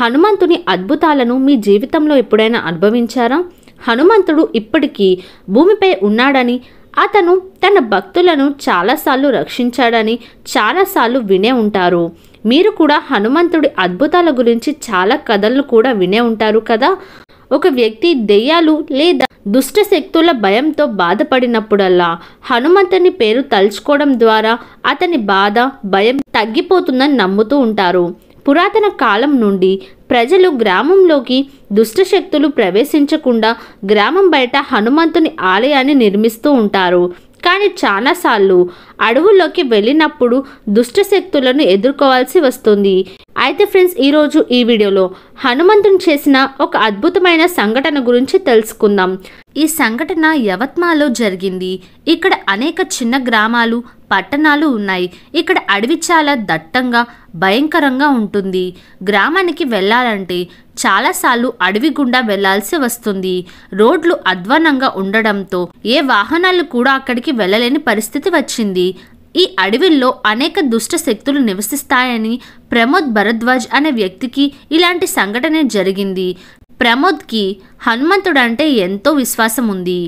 హనుమంతుని అద్భుతాలను మీ జీవితంలో ఎప్పుడైనా అనుభవించారా హనుమంతుడు ఇప్పటికీ భూమిపై ఉన్నాడని అతను తన భక్తులను చాలాసార్లు రక్షించాడని చాలాసార్లు వినే ఉంటారు మీరు కూడా హనుమంతుడి అద్భుతాల గురించి చాలా కథలను కూడా వినే ఉంటారు కదా ఒక వ్యక్తి దెయ్యాలు లేదా దుష్ట శక్తుల భయంతో బాధపడినప్పుడల్లా హనుమంతుని పేరు తలుచుకోవడం ద్వారా అతని బాధ భయం తగ్గిపోతుందని నమ్ముతూ ఉంటారు పురాతన కాలం నుండి ప్రజలు గ్రామంలోకి దుష్టశక్తులు ప్రవేశించకుండా గ్రామం బయట హనుమంతుని ఆలయాన్ని నిర్మిస్తూ ఉంటారు కానీ చాలాసార్లు అడవుల్లోకి వెళ్ళినప్పుడు దుష్టశక్తులను ఎదుర్కోవాల్సి వస్తుంది అయితే ఫ్రెండ్స్ ఈరోజు ఈ వీడియోలో హనుమంతుని చేసిన ఒక అద్భుతమైన సంఘటన గురించి తెలుసుకుందాం ఈ సంఘటన యవత్మాలో జరిగింది ఇక్కడ అనేక చిన్న గ్రామాలు పట్టణాలు ఉన్నాయి ఇక్కడ అడవి చాలా దట్టంగా భయంకరంగా ఉంటుంది గ్రామానికి వెళ్ళాలంటే చాలాసార్లు అడవి గుండా వెళ్లాల్సి వస్తుంది రోడ్లు అధ్వానంగా ఉండడంతో ఏ వాహనాలు కూడా అక్కడికి వెళ్ళలేని పరిస్థితి వచ్చింది ఈ అడవిల్లో అనేక దుష్ట శక్తులు నివసిస్తాయని ప్రమోద్ భరద్వాజ్ అనే వ్యక్తికి ఇలాంటి సంఘటన జరిగింది ప్రమోద్కి హనుమంతుడంటే ఎంతో విశ్వాసం ఉంది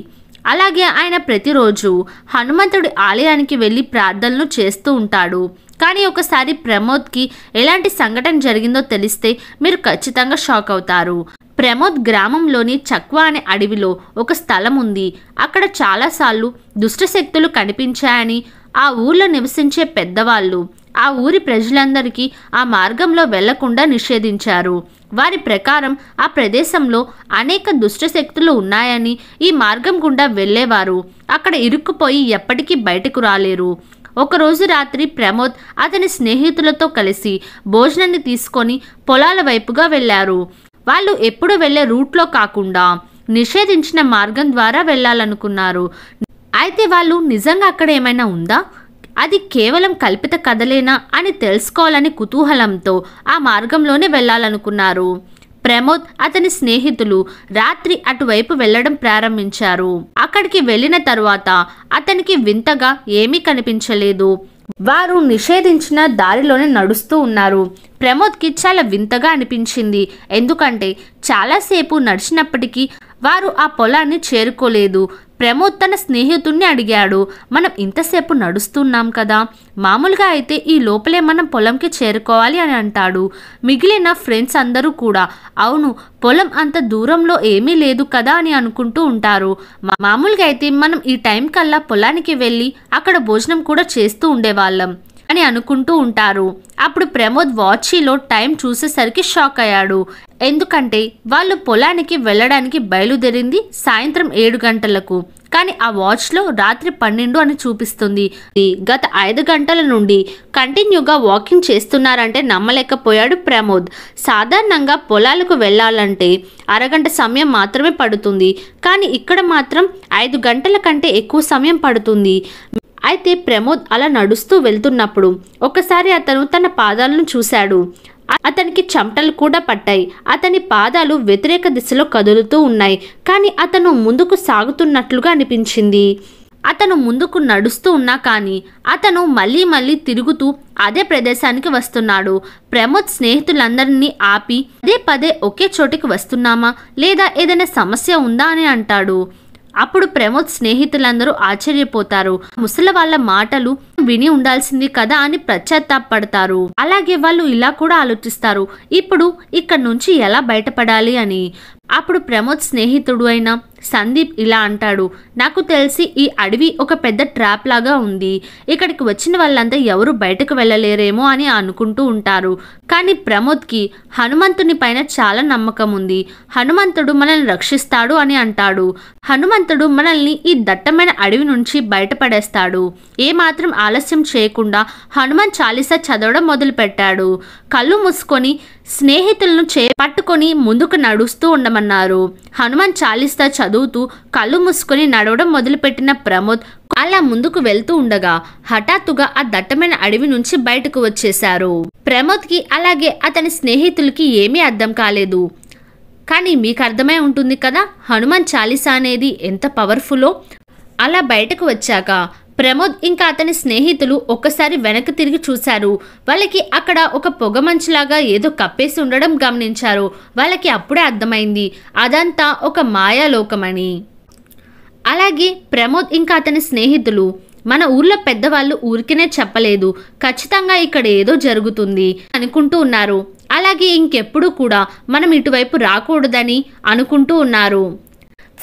అలాగే ఆయన ప్రతిరోజు హనుమంతుడి ఆలయానికి వెళ్ళి ప్రార్థనలు చేస్తూ ఉంటాడు కానీ ఒకసారి ప్రమోద్కి ఎలాంటి సంఘటన జరిగిందో తెలిస్తే మీరు ఖచ్చితంగా షాక్ అవుతారు ప్రమోద్ గ్రామంలోని చక్వా అనే అడవిలో ఒక స్థలం ఉంది అక్కడ చాలాసార్లు దుష్టశక్తులు కనిపించాయని ఆ ఊర్లో నివసించే పెద్దవాళ్ళు ఆ ఊరి ప్రజలందరికీ ఆ మార్గంలో వెళ్లకుండా నిషేధించారు వారి ప్రకారం ఆ ప్రదేశంలో అనేక దుష్టశక్తులు ఉన్నాయని ఈ మార్గం గుండా వెళ్ళేవారు అక్కడ ఇరుక్కుపోయి ఎప్పటికీ బయటకు రాలేరు ఒకరోజు రాత్రి ప్రమోద్ అతని స్నేహితులతో కలిసి భోజనాన్ని తీసుకొని పొలాల వైపుగా వెళ్ళారు వాళ్ళు ఎప్పుడు వెళ్ళే రూట్లో కాకుండా నిషేధించిన మార్గం ద్వారా వెళ్ళాలనుకున్నారు అయితే వాళ్ళు నిజంగా అక్కడ ఏమైనా ఉందా అది కేవలం కల్పిత కథలేనా అని తెలుసుకోవాలని కుతూహలంతో ఆ మార్గంలోనే వెళ్ళాలనుకున్నారు ప్రమోద్ అతని స్నేహితులు రాత్రి అటువైపు వెళ్లడం ప్రారంభించారు అక్కడికి వెళ్లిన తరువాత అతనికి వింతగా ఏమీ కనిపించలేదు వారు నిషేధించిన దారిలోనే నడుస్తూ ఉన్నారు ప్రమోద్కి చాలా వింతగా అనిపించింది ఎందుకంటే చాలాసేపు నడిచినప్పటికీ వారు ఆ పొలాన్ని చేరుకోలేదు ప్రమోద్ తన స్నేహితుణ్ణి అడిగాడు మనం ఇంతసేపు నడుస్తున్నాం కదా మామూలుగా అయితే ఈ లోపలే మనం పొలంకి చేరుకోవాలి అని అంటాడు మిగిలిన ఫ్రెండ్స్ అందరూ కూడా అవును పొలం అంత దూరంలో ఏమీ లేదు కదా అని అనుకుంటూ ఉంటారు మామూలుగా అయితే మనం ఈ టైం కల్లా పొలానికి వెళ్ళి అక్కడ భోజనం కూడా చేస్తూ ఉండేవాళ్ళం అని అనుకుంటూ ఉంటారు అప్పుడు ప్రమోద్ వాచీలో టైం చూసేసరికి షాక్ అయ్యాడు ఎందుకంటే వాళ్ళు పొలానికి వెళ్ళడానికి బయలుదేరింది సాయంత్రం ఏడు గంటలకు కానీ ఆ వాచ్లో రాత్రి పన్నెండు అని చూపిస్తుంది గత ఐదు గంటల నుండి కంటిన్యూగా వాకింగ్ చేస్తున్నారంటే నమ్మలేకపోయాడు ప్రమోద్ సాధారణంగా పొలాలకు వెళ్ళాలంటే అరగంట సమయం మాత్రమే పడుతుంది కానీ ఇక్కడ మాత్రం ఐదు గంటల కంటే ఎక్కువ సమయం పడుతుంది అయితే ప్రమోద్ అలా నడుస్తూ వెళ్తున్నప్పుడు ఒకసారి అతను తన పాదాలను చూశాడు అతనికి చెమటలు కూడా పట్టాయి అతని పాదాలు వ్యతిరేక దిశలో కదులుతూ ఉన్నాయి కానీ అతను ముందుకు సాగుతున్నట్లుగా అనిపించింది అతను ముందుకు నడుస్తూ ఉన్నా కానీ అతను మళ్ళీ మళ్ళీ తిరుగుతూ అదే ప్రదేశానికి వస్తున్నాడు ప్రమోద్ స్నేహితులందరినీ ఆపి పదే పదే ఒకే చోటికి వస్తున్నామా లేదా ఏదైనా సమస్య ఉందా అని అంటాడు అప్పుడు ప్రమోద్ స్నేహితులందరూ ఆశ్చర్యపోతారు ముసలి వాళ్ళ మాటలు విని ఉండాల్సింది కదా అని ప్రత్యాత్తాపడతారు అలాగే వాళ్ళు ఇలా కూడా ఆలోచిస్తారు ఇప్పుడు ఇక్కడ నుంచి ఎలా బయటపడాలి అని అప్పుడు ప్రమోద్ స్నేహితుడు అయిన సందీప్ ఇలా అంటాడు నాకు తెలిసి ఈ అడవి ఒక పెద్ద ట్రాప్ లాగా ఉంది ఇక్కడికి వచ్చిన వాళ్ళంతా ఎవరు బయటకు వెళ్ళలేరేమో అని అనుకుంటూ ఉంటారు కానీ ప్రమోద్కి హనుమంతుని పైన చాలా నమ్మకం ఉంది హనుమంతుడు మనల్ని రక్షిస్తాడు అని అంటాడు హనుమంతుడు మనల్ని ఈ దట్టమైన అడవి నుంచి బయటపడేస్తాడు ఏమాత్రం ఆలస్యం చేయకుండా హనుమాన్ చాలీస చదవడం మొదలుపెట్టాడు కళ్ళు మూసుకొని స్నేహితులను చేపట్టుకొని ముందుకు నడుస్తూ ఉండమన్నారు హనుమాన్ చాలీస్తా చదువుతూ కళ్ళు మూసుకొని నడవడం మొదలుపెట్టిన ప్రమోద్ అలా ముందుకు వెళ్తూ ఉండగా హఠాత్తుగా ఆ దట్టమైన అడవి నుంచి బయటకు వచ్చేశారు ప్రమోద్కి అలాగే అతని స్నేహితులకి ఏమీ అర్థం కాలేదు కానీ మీకు అర్థమై ఉంటుంది కదా హనుమాన్ చాలీసా అనేది ఎంత పవర్ఫుల్లో అలా బయటకు వచ్చాక ప్రమోద్ ఇంకా అతని స్నేహితులు ఒక్కసారి వెనక్కి తిరిగి చూశారు వాళ్ళకి అక్కడ ఒక పొగ మంచులాగా ఏదో కప్పేసి ఉండడం గమనించారు వాళ్ళకి అప్పుడే అర్థమైంది అదంతా ఒక మాయాలోకమని అలాగే ప్రమోద్ ఇంకా అతని స్నేహితులు మన ఊర్లో పెద్దవాళ్ళు ఊరికినే చెప్పలేదు ఖచ్చితంగా ఇక్కడ ఏదో జరుగుతుంది అనుకుంటూ ఉన్నారు అలాగే ఇంకెప్పుడు కూడా మనం ఇటువైపు రాకూడదని అనుకుంటూ ఉన్నారు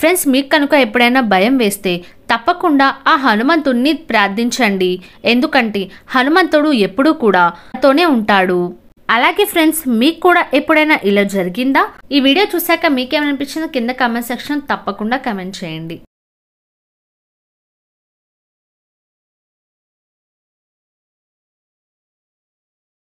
ఫ్రెండ్స్ మీకు కనుక ఎప్పుడైనా భయం వేస్తే తప్పకుండా ఆ హనుమంతుణ్ణి ప్రార్థించండి ఎందుకంటే హనుమంతుడు ఎప్పుడూ కూడా తోనే ఉంటాడు అలాగే ఫ్రెండ్స్ మీకు కూడా ఎప్పుడైనా ఇలా జరిగిందా ఈ వీడియో చూశాక మీకేమనిపించిందో కింద కామెంట్ సెక్షన్ తప్పకుండా కమెంట్ చేయండి